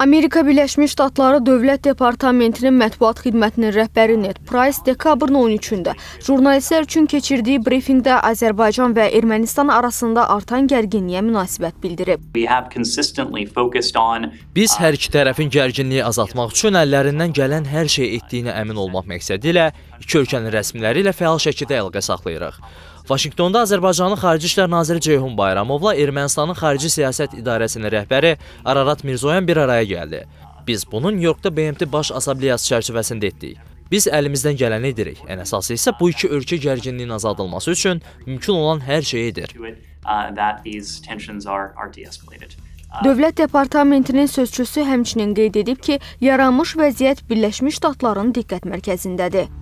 Amerika Birləşmiş Ştatları Dövlət Departamentinin mətbuat xidmətinin rəhbəri Ned Price dekabrın 13-də jurnalistlər üçün keçirdiyi brifingdə Azərbaycan və Ermənistan arasında artan gərginliyə münasibət bildirib. Biz uh, hər iki tərəfin gərginliyi azaltmaq üçün əllərindən gələn hər şey etdiyinə əmin olmaq məqsədi ilə iki ölkənin rəsmiləri ilə fəal şəkildə əlaqə saxlayırıq. Vaşinqtonda Azərbaycanın Xarici İşlər naziri Ceyhun Bayramovla Ermənistanın Xarici Siyasət İdarəsinin rəhbəri Ararat Mirzoyan bir araya gəldi. Biz bunu Nyu-Yorkda BMT Baş Assambleyası çərçivəsində etdik. Biz əlimizdən gələni edirik. Ən əsası isə bu iki ölkə gərginliyinin azaldılması üçün mümkün olan hər şeyi edir. Dövlət Departamentinin sözçüsü həmçinin qeyd edib ki, yaranmış vəziyyət Birləşmiş Ştatların diqqət mərkəzindədir.